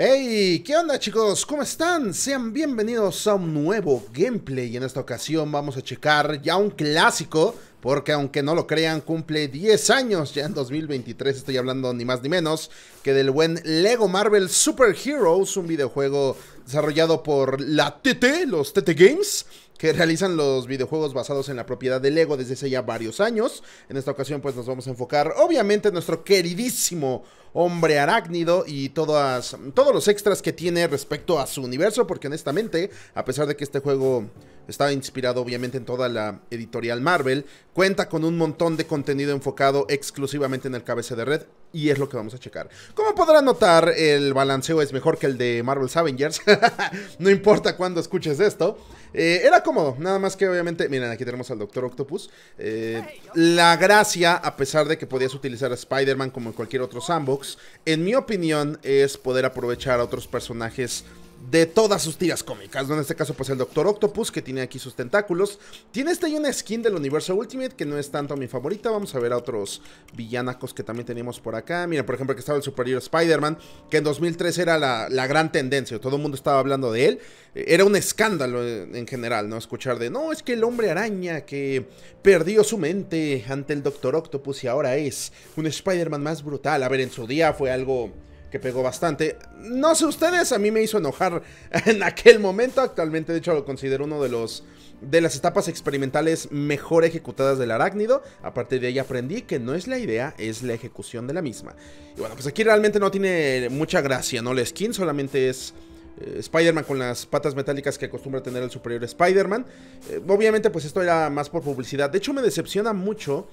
¡Hey! ¿Qué onda chicos? ¿Cómo están? Sean bienvenidos a un nuevo gameplay y en esta ocasión vamos a checar ya un clásico porque aunque no lo crean, cumple 10 años ya en 2023. Estoy hablando ni más ni menos que del buen Lego Marvel Super Heroes, un videojuego desarrollado por la TT, los TT Games que realizan los videojuegos basados en la propiedad de Lego desde hace ya varios años. En esta ocasión pues nos vamos a enfocar obviamente en nuestro queridísimo hombre arácnido y todas, todos los extras que tiene respecto a su universo, porque honestamente, a pesar de que este juego está inspirado obviamente en toda la editorial Marvel, cuenta con un montón de contenido enfocado exclusivamente en el cabeza de red y es lo que vamos a checar. Como podrán notar, el balanceo es mejor que el de Marvel Avengers, no importa cuándo escuches esto. Eh, era cómodo, nada más que obviamente, miren, aquí tenemos al Doctor Octopus. Eh, la gracia, a pesar de que podías utilizar a Spider-Man como en cualquier otro sandbox, en mi opinión es poder aprovechar a otros personajes de todas sus tiras cómicas, ¿no? En este caso, pues el Doctor Octopus, que tiene aquí sus tentáculos. Tiene esta y una skin del universo Ultimate, que no es tanto mi favorita. Vamos a ver a otros villanacos que también tenemos por acá. Mira, por ejemplo, que estaba el Superior Spider-Man, que en 2003 era la, la, gran tendencia. Todo el mundo estaba hablando de él. Eh, era un escándalo eh, en general, ¿no? Escuchar de, no, es que el hombre araña que perdió su mente ante el Doctor Octopus y ahora es un Spider-Man más brutal. A ver, en su día fue algo que pegó bastante. No sé ustedes, a mí me hizo enojar en aquel momento. Actualmente, de hecho, lo considero uno de los de las etapas experimentales mejor ejecutadas del arácnido. aparte de ahí aprendí que no es la idea, es la ejecución de la misma. Y bueno, pues aquí realmente no tiene mucha gracia, ¿no? La skin solamente es... Eh, Spider-Man con las patas metálicas que acostumbra tener el superior Spider-Man. Eh, obviamente pues esto era más por publicidad. De hecho me decepciona mucho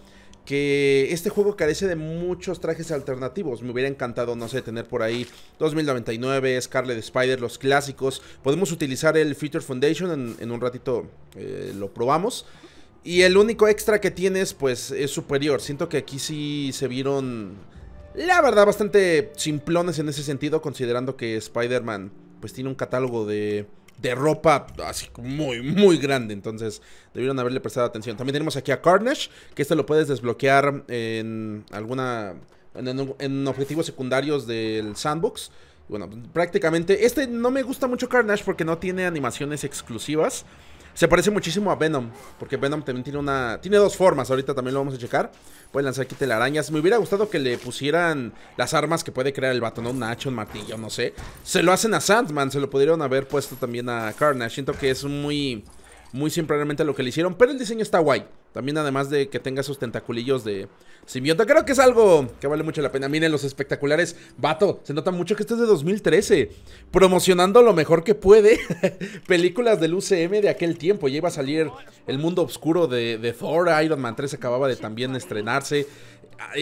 que este juego carece de muchos trajes alternativos. Me hubiera encantado, no sé, tener por ahí 2099, Scarlet Spider, los clásicos. Podemos utilizar el Feature Foundation, en, un ratito eh, lo probamos. Y el único extra que tienes, pues, es superior. Siento que aquí sí se vieron, la verdad, bastante simplones en ese sentido, considerando que Spider-Man, pues, tiene un catálogo de de ropa así muy, muy grande. Entonces, debieron haberle prestado atención. También tenemos aquí a Carnage, que este lo puedes desbloquear en alguna. en, objetivos secundarios del sandbox. Bueno, prácticamente. Este no me gusta mucho Carnage porque no tiene animaciones exclusivas. Se parece muchísimo a Venom, porque Venom también tiene una... Tiene dos formas, ahorita también lo vamos a checar. Puede lanzar aquí arañas. Me hubiera gustado que le pusieran las armas que puede crear el batón Un hacha, un martillo, no sé. Se lo hacen a Sandman, se lo pudieron haber puesto también a Carnage. Siento que es muy muy simplemente lo que le hicieron. Pero el diseño está guay. También además de que tenga esos tentaculillos de simbionta. Creo que es algo que vale mucho la pena. Miren los espectaculares. Vato, se nota mucho que este es de 2013. Promocionando lo mejor que puede. películas del UCM de aquel tiempo. Ya iba a salir El Mundo Oscuro de, de Thor. Iron Man 3 acababa de también estrenarse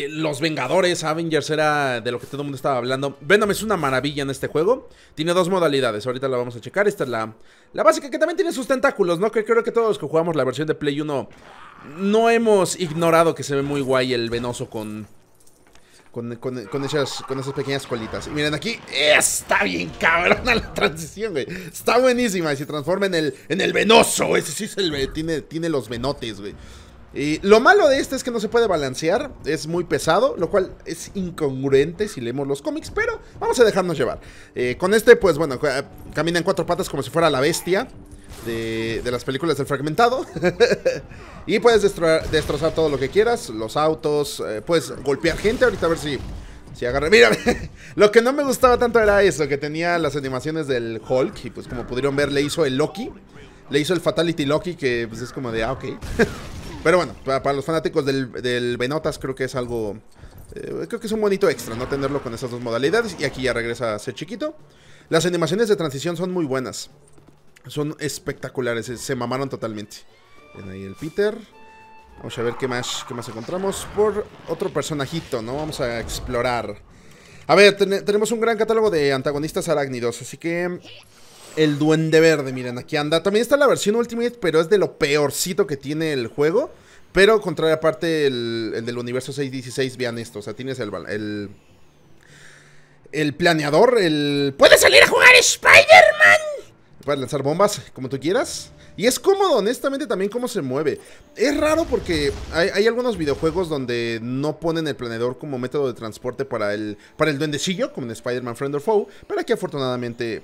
los Vengadores, Avengers era de lo que todo el mundo estaba hablando. Venom es una maravilla en este juego. Tiene dos modalidades, ahorita la vamos a checar. Esta es la, la básica que también tiene sus tentáculos, ¿no? Que creo que todos los que jugamos la versión de Play 1 no hemos ignorado que se ve muy guay el venoso con... Con, con, esas, con esas pequeñas colitas. Y miren, aquí está bien cabrona la transición, güey. Está buenísima. Y se transforma en el, en el venoso. Ese sí es el. Tiene, tiene los venotes, güey. Y lo malo de este es que no se puede balancear, es muy pesado, lo cual es incongruente si leemos los cómics, pero vamos a dejarnos llevar. Eh, con este, pues bueno, eh, camina en cuatro patas como si fuera la bestia de, las películas del fragmentado. y puedes destrozar, todo lo que quieras, los autos, eh, puedes golpear gente, ahorita a ver si... Si Mírame, mira, lo que no me gustaba tanto era eso, que tenía las animaciones del Hulk y pues como pudieron ver le hizo el Loki, le hizo el Fatality Loki que pues es como de, ah, ok. Pero bueno, para, los fanáticos del, del, Venotas creo que es algo... Eh, creo que es un bonito extra no tenerlo con esas dos modalidades. Y aquí ya regresa a ser chiquito. Las animaciones de transición son muy buenas. Son espectaculares, se, mamaron totalmente. Ven ahí el Peter. Vamos a ver qué más, qué más encontramos por otro personajito, ¿no? Vamos a explorar. A ver, tenemos un gran catálogo de antagonistas arácnidos, así que el Duende Verde, miren, aquí anda. También está la versión Ultimate, pero es de lo peorcito que tiene el juego. Pero contraria el, el del universo 616, vean esto. O sea, tienes el, el, el planeador, el... ¡Puedes salir a jugar Spider-Man! Puedes lanzar bombas, como tú quieras. Y es cómodo, honestamente, también cómo se mueve. Es raro porque hay, algunos videojuegos donde no ponen el planeador como método de transporte para el, para el duendecillo, como en Spider-Man Friend or Foe, pero aquí afortunadamente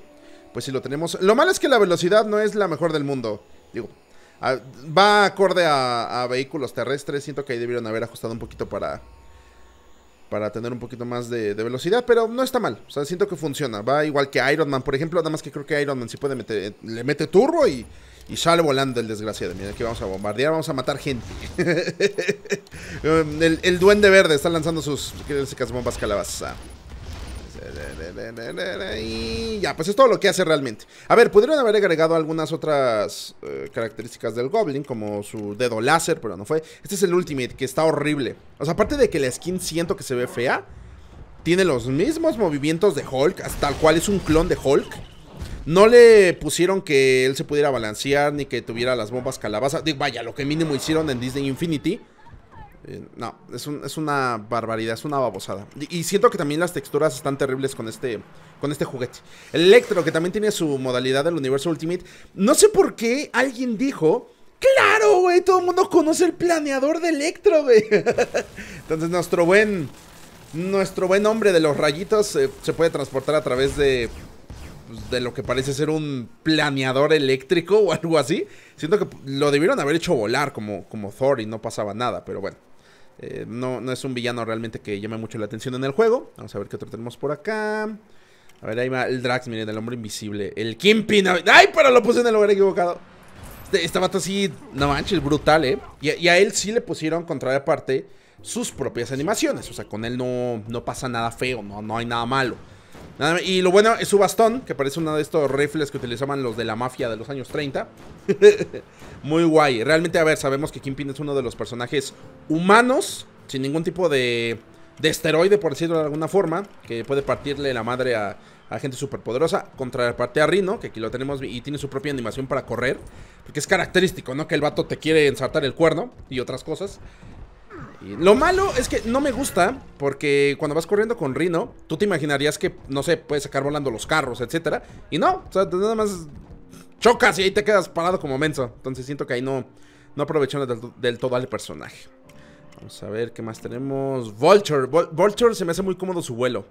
pues sí lo tenemos. Lo malo es que la velocidad no es la mejor del mundo. Digo, va acorde a, vehículos terrestres. Siento que ahí debieron haber ajustado un poquito para, para tener un poquito más de, velocidad, pero no está mal. O sea, siento que funciona. Va igual que Iron Man, por ejemplo. Nada más que creo que Iron Man sí puede meter, le mete turbo y, y sale volando el desgraciado. Mira, aquí vamos a bombardear, vamos a matar gente. el, duende verde está lanzando sus ¿Qué bombas calabaza. Y ya, pues es todo lo que hace realmente. A ver, pudieron haber agregado algunas otras eh, características del Goblin, como su dedo láser, pero no fue. Este es el Ultimate, que está horrible. O sea, aparte de que la skin siento que se ve fea, tiene los mismos movimientos de Hulk, hasta tal cual es un clon de Hulk. No le pusieron que él se pudiera balancear ni que tuviera las bombas calabaza. vaya, lo que mínimo hicieron en Disney Infinity. Eh, no, es, una barbaridad, es una babosada. Y, siento que también las texturas están terribles con este, con este juguete. Electro, que también tiene su modalidad del universo Ultimate. No sé por qué alguien dijo... ¡Claro, güey! Todo el mundo conoce el planeador de Electro, güey. Entonces nuestro buen... Nuestro buen hombre de los rayitos eh, se puede transportar a través de pues, de lo que parece ser un planeador eléctrico o algo así. Siento que lo debieron haber hecho volar como, como Thor y no pasaba nada, pero bueno. Eh, no, es un villano realmente que llame mucho la atención en el juego. Vamos a ver qué otro tenemos por acá. A ver, ahí va el Drax, miren, el hombre invisible. El Kimpin. ¡Ay, pero lo puse en el lugar equivocado! Este, este vato así, no manches, brutal, ¿eh? Y, a él sí le pusieron contra aparte sus propias animaciones. O sea, con él no, pasa nada feo, no, no hay nada malo. Y lo bueno es su bastón, que parece uno de estos rifles que utilizaban los de la mafia de los años 30. Muy guay. Realmente, a ver, sabemos que Kingpin es uno de los personajes humanos, sin ningún tipo de, de esteroide, por decirlo de alguna forma, que puede partirle la madre a, a gente superpoderosa. contra parte a Rino, que aquí lo tenemos y tiene su propia animación para correr. Porque es característico, ¿no? Que el vato te quiere ensartar el cuerno y otras cosas. Lo malo es que no me gusta porque cuando vas corriendo con Rino, tú te imaginarías que, no sé, puedes sacar volando los carros, etcétera. Y no, o sea, nada más chocas y ahí te quedas parado como menso. Entonces siento que ahí no, no del, todo al personaje. Vamos a ver qué más tenemos. Vulture. Vulture se me hace muy cómodo su vuelo.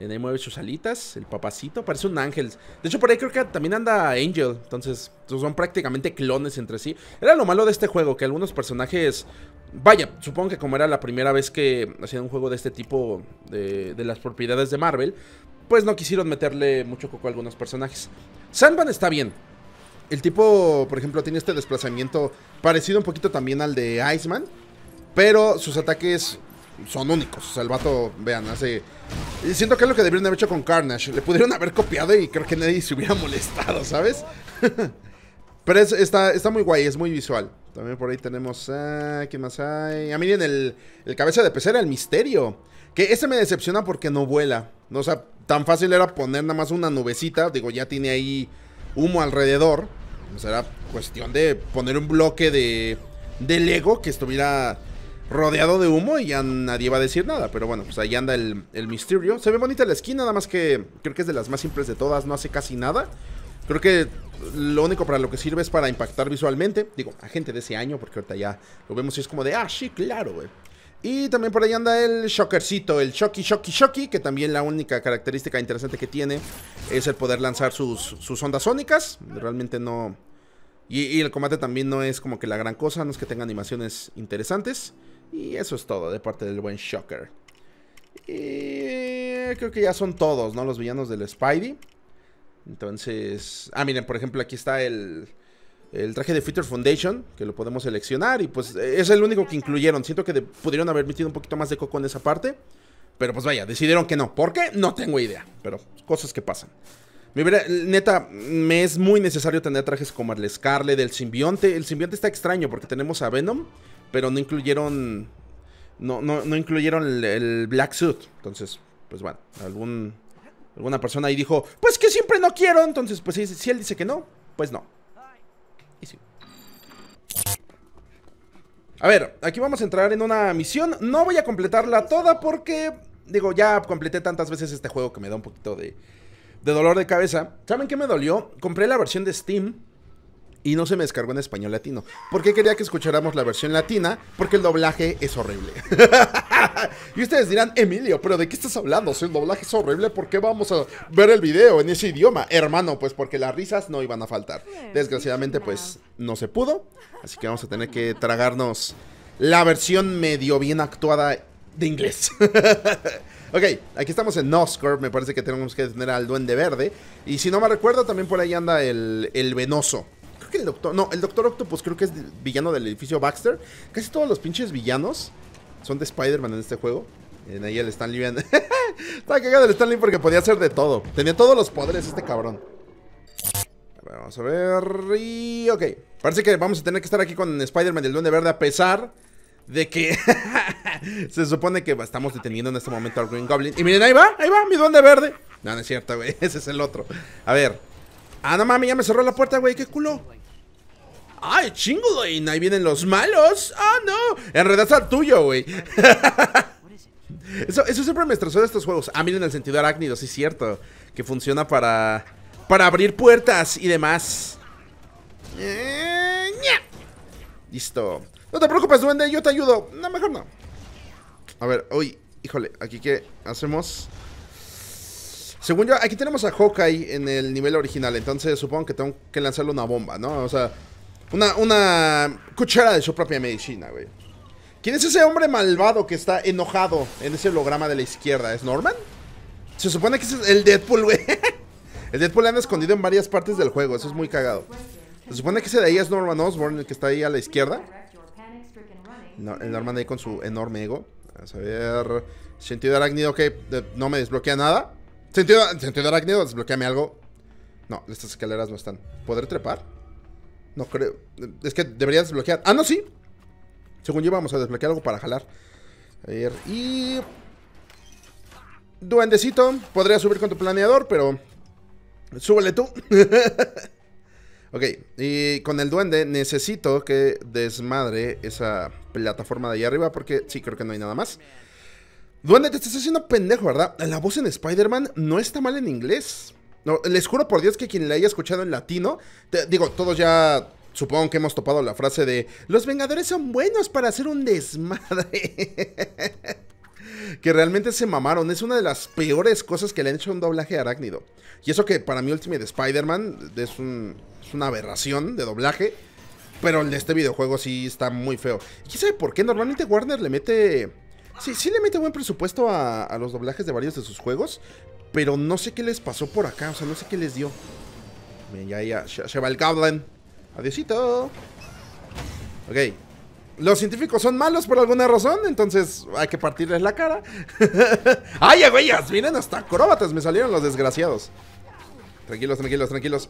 Eh, ahí mueve sus alitas, el papacito, parece un ángel. De hecho, por ahí creo que también anda Angel, entonces pues, son prácticamente clones entre sí. Era lo malo de este juego, que algunos personajes... Vaya, supongo que como era la primera vez que hacían un juego de este tipo de, de las propiedades de Marvel, pues no quisieron meterle mucho coco a algunos personajes. Sandman está bien. El tipo, por ejemplo, tiene este desplazamiento parecido un poquito también al de Iceman, pero sus ataques son únicos. O sea, el vato, vean, hace. siento que es lo que deberían haber hecho con Carnage. Le pudieron haber copiado y creo que nadie se hubiera molestado, ¿sabes? Pero está, está muy guay, es muy visual. También por ahí tenemos. Ah, qué más hay? Ah, miren, el, el cabeza de era el misterio. Que ese me decepciona porque no vuela. No, o sea, tan fácil era poner nada más una nubecita. Digo, ya tiene ahí humo alrededor. O pues sea, era cuestión de poner un bloque de, de Lego que estuviera rodeado de humo y ya nadie va a decir nada. Pero bueno, pues ahí anda el, el misterio. Se ve bonita la esquina, nada más que creo que es de las más simples de todas, no hace casi nada. Creo que lo único para lo que sirve es para impactar visualmente. Digo, a gente de ese año, porque ahorita ya lo vemos y es como de, ah, sí, claro, güey. Y también por ahí anda el Shockercito, el Shocky Shocky Shocky, que también la única característica interesante que tiene es el poder lanzar sus, ondas sónicas. Realmente no... y el combate también no es como que la gran cosa, no es que tenga animaciones interesantes. Y eso es todo de parte del buen Shocker. Y creo que ya son todos, ¿no? Los villanos del Spidey. Entonces... Ah, miren, por ejemplo, aquí está el, el traje de Future Foundation, que lo podemos seleccionar. Y pues eh, es el único que incluyeron. Siento que pudieron haber metido un poquito más de coco en esa parte. Pero pues vaya, decidieron que no. ¿Por qué? No tengo idea. Pero cosas que pasan. neta, me es muy necesario tener trajes como el Scarlet, el simbionte. El simbionte está extraño porque tenemos a Venom pero no incluyeron no, no, incluyeron el, black suit. Entonces, pues bueno, algún, alguna persona ahí dijo, pues que siempre no quiero. Entonces, pues si, si él dice que no, pues no. Y sí. A ver, aquí vamos a entrar en una misión. No voy a completarla toda porque, digo, ya completé tantas veces este juego que me da un poquito de, de dolor de cabeza. ¿Saben qué me dolió? Compré la versión de Steam y no se me descargó en español latino. Por qué quería que escucháramos la versión latina? Porque el doblaje es horrible. y ustedes dirán, Emilio, pero ¿de qué estás hablando? Si el doblaje es horrible, ¿por qué vamos a ver el video en ese idioma? Hermano, pues porque las risas no iban a faltar. Desgraciadamente, pues no se pudo. Así que vamos a tener que tragarnos la versión medio bien actuada de inglés. ok, aquí estamos en Noscorp, me parece que tenemos que tener al Duende Verde. Y si no me recuerdo, también por ahí anda el, el Venoso que el doctor. No, el doctor Octopus creo que es villano del edificio Baxter. Casi todos los pinches villanos son de Spider-Man en este juego. En ahí el Stanley Lee. Estaba cagado el Stanley porque podía hacer de todo. Tenía todos los poderes este cabrón. A ver, vamos a ver. Y. Ok. Parece que vamos a tener que estar aquí con Spider-Man del Duende Verde a pesar de que se supone que estamos deteniendo en este momento al Green Goblin. Y miren, ahí va, ahí va, mi duende verde. No, no es cierto, güey. Ese es el otro. A ver. Ah, no mames, ya me cerró la puerta, güey. ¿Qué culo? ¡Ay, chingo, güey! Ahí vienen los malos. ¡Ah, no! Enredas al tuyo, güey. eso, eso siempre me estresó de estos juegos. Ah, miren el sentido arácnido, sí, cierto. Que funciona para. para abrir puertas y demás. Eh, Listo. No te preocupes, duende, yo te ayudo. No, mejor no. A ver, uy, híjole, aquí qué hacemos. Según yo, aquí tenemos a Hawkeye en el nivel original, entonces supongo que tengo que lanzarle una bomba, ¿no? O sea, una, una cuchara de su propia medicina, güey. ¿Quién es ese hombre malvado que está enojado en ese holograma de la izquierda? ¿Es Norman? Se supone que es el Deadpool, güey. El Deadpool han escondido en varias partes del juego, eso es muy cagado. Se supone que ese de ahí es Norman Osborn, el que está ahí a la izquierda. el Norman ahí con su enorme ego. a ver. Sentido arácnido que no me desbloquea nada. Sentido, sentido arácnido, desbloqueame algo. No, estas escaleras no están. ¿Podré trepar? No creo. Es que debería desbloquear. Ah, no, sí. Según yo, vamos a desbloquear algo para jalar. A ver, y... Duendecito, podría subir con tu planeador, pero... Súbele tú. ok, y con el duende necesito que desmadre esa plataforma de ahí arriba, porque sí, creo que no hay nada más. Duende, te estás haciendo pendejo, ¿verdad? La voz en Spider-Man no está mal en inglés. No, les juro por Dios que quien la haya escuchado en latino, digo, todos ya supongo que hemos topado la frase de los Vengadores son buenos para hacer un desmadre. que realmente se mamaron, es una de las peores cosas que le han hecho un doblaje a Arácnido. Y eso que para mí Ultimate Spider-Man es, una aberración de doblaje. Pero el de este videojuego sí está muy feo. ¿Y quién sabe por qué? Normalmente Warner le mete... Sí, sí le mete buen presupuesto a los doblajes de varios de sus juegos. Pero no sé qué les pasó por acá, o sea, no sé qué les dio. Bien, ya, ya, se va el Goblin. Adiosito. Ok. Los científicos son malos por alguna razón, entonces hay que partirles la cara. ¡Ay, güeyas! Miren, hasta acróbatas me salieron los desgraciados. Tranquilos, tranquilos, tranquilos.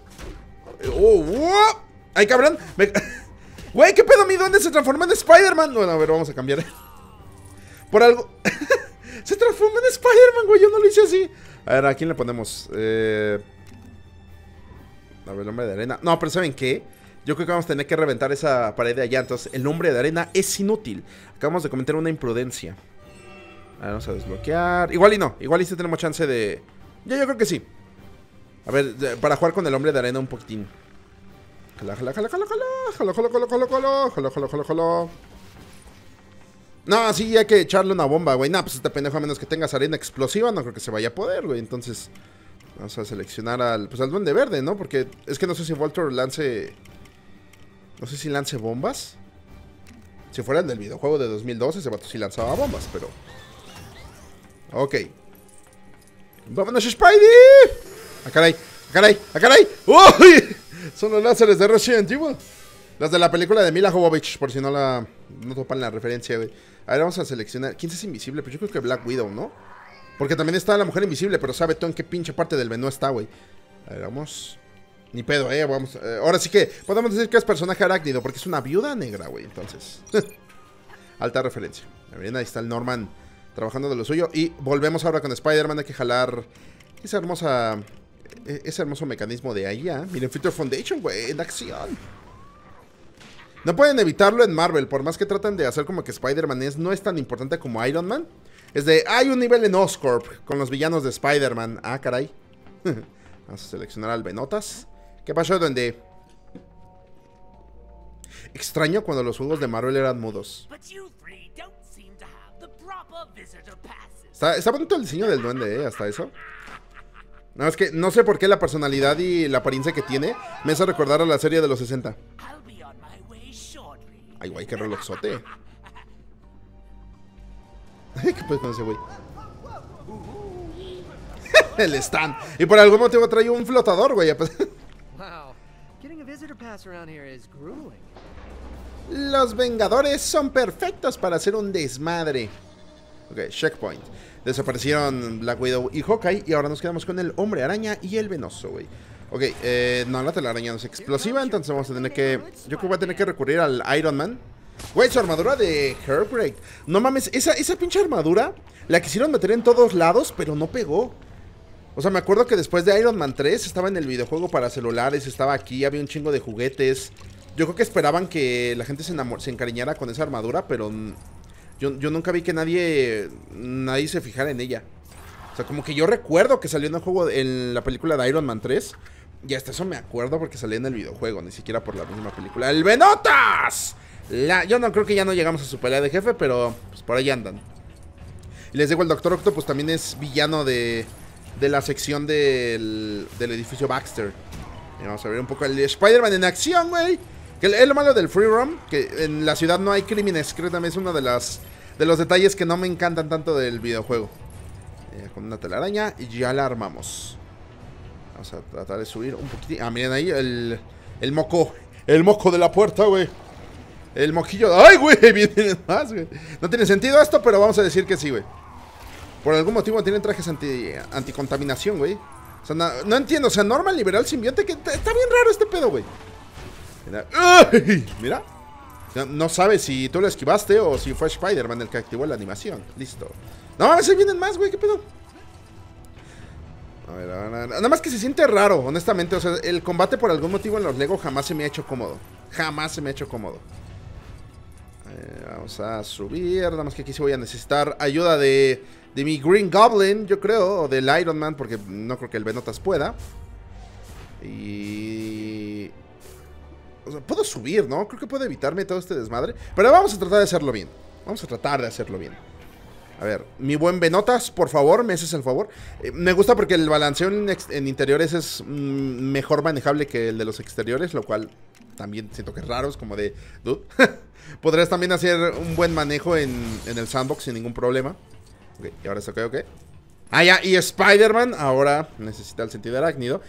¡Oh! oh. ay cabrón! ¡Güey, qué pedo! ¿Mi dónde se transformó en Spider-Man? Bueno, a ver, vamos a cambiar. Por algo... se transformó en Spider-Man, güey. Yo no lo hice así. A ver, ¿a quién le ponemos? Eh... A ver, el hombre de arena. No, pero ¿saben qué? Yo creo que vamos a tener que reventar esa pared de allá. Entonces, el hombre de arena es inútil. Acabamos de cometer una imprudencia. A ver, vamos a desbloquear. Igual y no. Igual y sí tenemos chance de... Yo, yo creo que sí. A ver, para jugar con el hombre de arena un poquitín. Jala, jala, jala, jala, jala. Jalo, jalo, jalá, jalá, jalá Jalo, jalo, jalo, jalo. No, sí, hay que echarle una bomba, güey. Nah, pues este pendejo, a menos que tengas arena explosiva, no creo que se vaya a poder, güey. Entonces, vamos a seleccionar al, pues, al duende verde, ¿no? Porque es que no sé si Walter lance... No sé si lance bombas. Si fuera el del videojuego de 2012, ese vato sí lanzaba bombas, pero... Ok. ¡Vámonos, Spidey! ¡A ¡Ah, caray! ¡A ¡Ah, caray! ¡A ¡Ah, caray! ¡Uy! Son los láseres de Resident Evil. Las de la película de Mila Jovovich, por si no la no topan la referencia, güey. A ver, vamos a seleccionar. ¿Quién es invisible? Pues yo creo que Black Widow, ¿no? Porque también está la mujer invisible, pero sabe tú en qué pinche parte del menú está, güey. A ver, vamos. Ni pedo, eh, vamos. Eh, ahora sí que podemos decir que es personaje arácnido, porque es una viuda negra, güey. Entonces. Alta referencia. ver, ahí está el Norman trabajando de lo suyo. Y volvemos ahora con Spider-Man. Hay que jalar esa hermosa. Eh, ese hermoso mecanismo de allá. ¿ah? Miren, Future Foundation, güey, en acción. No pueden evitarlo en Marvel, por más que tratan de hacer como que Spider-Man es, no es tan importante como Iron Man. Es de, hay un nivel en Oscorp con los villanos de Spider-Man. Ah, caray. Vamos a seleccionar al Benotas. ¿Qué pasó duende? Extraño cuando los juegos de Marvel eran mudos. Está, está bonito el diseño del duende, ¿eh? Hasta eso. No, es que no sé por qué la personalidad y la apariencia que tiene me hace recordar a la serie de los 60. Ay, guay, qué relojzote. ¿Qué puede con güey? El stand. Y por algún motivo trae un flotador, güey. Los Vengadores son perfectos para hacer un desmadre. Ok, checkpoint. Desaparecieron Black Widow y Hawkeye y ahora nos quedamos con el Hombre Araña y el Venoso, güey. Ok, eh, no, la telaraña no es explosiva, entonces vamos a tener que... Yo creo que voy a tener que recurrir al Iron Man. Güey, su armadura de Heartbreak. No mames, esa, pinche armadura la quisieron meter en todos lados, pero no pegó. O sea, me acuerdo que después de Iron Man 3 estaba en el videojuego para celulares, estaba aquí, había un chingo de juguetes. Yo creo que esperaban que la gente se, se encariñara con esa armadura, pero yo, yo, nunca vi que nadie, nadie se fijara en ella. O sea, como que yo recuerdo que salió en, el juego, en la película de Iron Man 3 y hasta eso me acuerdo porque salía en el videojuego, ni siquiera por la misma película. ¡El Venotas! yo no creo que ya no llegamos a su pelea de jefe, pero pues por ahí andan. Y les digo, el Doctor Octopus también es villano de, de la sección del, del edificio Baxter. vamos a ver un poco el Spider-Man en acción, güey. Que es lo malo del free que en la ciudad no hay crímenes. Creo que también es uno de, las, de los detalles que no me encantan tanto del videojuego. Eh, con una telaraña y ya la armamos. Vamos a tratar de subir un poquitín. Ah, miren ahí el, el moco. El moco de la puerta, güey. El moquillo. ¡Ay, güey! Vienen más, güey. No tiene sentido esto, pero vamos a decir que sí, güey. Por algún motivo tienen trajes anti, anticontaminación, güey. O sea, no, entiendo. O sea, normal, liberal, simbionte. Que está bien raro este pedo, güey. Mira. No, sabe si tú lo esquivaste o si fue Spider-Man el que activó la animación. Listo. No, se vienen más, güey. ¿Qué pedo? nada más que se siente raro, honestamente. O sea, el combate por algún motivo en los Lego jamás se me ha hecho cómodo. Jamás se me ha hecho cómodo. vamos a subir. Nada más que aquí sí voy a necesitar ayuda de, de mi Green Goblin, yo creo. O del Iron Man, porque no creo que el Benotas pueda. Y... O sea, puedo subir, ¿no? Creo que puedo evitarme todo este desmadre. Pero vamos a tratar de hacerlo bien. Vamos a tratar de hacerlo bien. A ver, mi buen Benotas, por favor, me haces el favor. Eh, me gusta porque el balanceo en, interiores es mm, mejor manejable que el de los exteriores, lo cual también siento que es raro, es como de... Podrías también hacer un buen manejo en, el sandbox sin ningún problema. Ok, y ahora está ok, ok. Ah, ya, y Spider-Man ahora necesita el sentido de arácnido.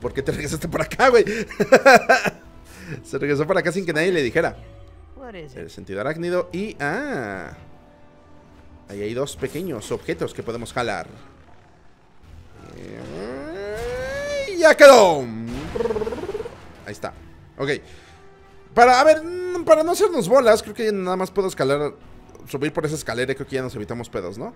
¿Por, qué te regresaste por acá, güey? Se regresó para acá sin que nadie le dijera. El sentido arácnido y... Ah... Ahí hay dos pequeños objetos que podemos jalar. ¡Ya quedó! Ahí está. Ok. Para, a ver, mm, para no hacernos bolas, creo que nada más puedo escalar, subir por esa escalera creo que ya nos evitamos pedos, ¿no?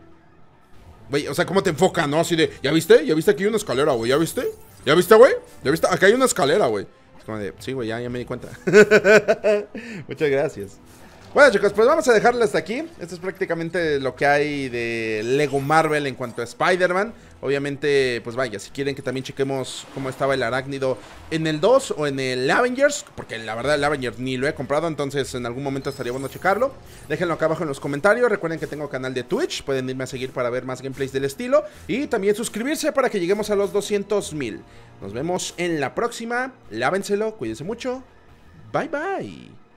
Güey, o sea, ¿cómo te enfoca, no? Así de, ¿ya viste? ¿Ya viste aquí una escalera, güey? ¿Ya viste? ¿Ya viste, güey? ¿Ya viste? Acá hay una escalera, güey. Es como de, sí, güey, ya me di cuenta. Muchas gracias. Bueno chicos, pues vamos a dejarlo hasta aquí. Esto es prácticamente lo que hay de Lego Marvel en cuanto a Spider-Man. Obviamente, pues vaya, si quieren que también chequemos cómo estaba el arácnido en el 2 o en el Avengers, porque la verdad el Avengers ni lo he comprado, entonces en algún momento estaría bueno checarlo. Déjenlo acá abajo en los comentarios. Recuerden que tengo canal de Twitch, pueden irme a seguir para ver más gameplays del estilo y también suscribirse para que lleguemos a los 200,000. Nos vemos en la próxima. Lávenselo, cuídense mucho. Bye bye.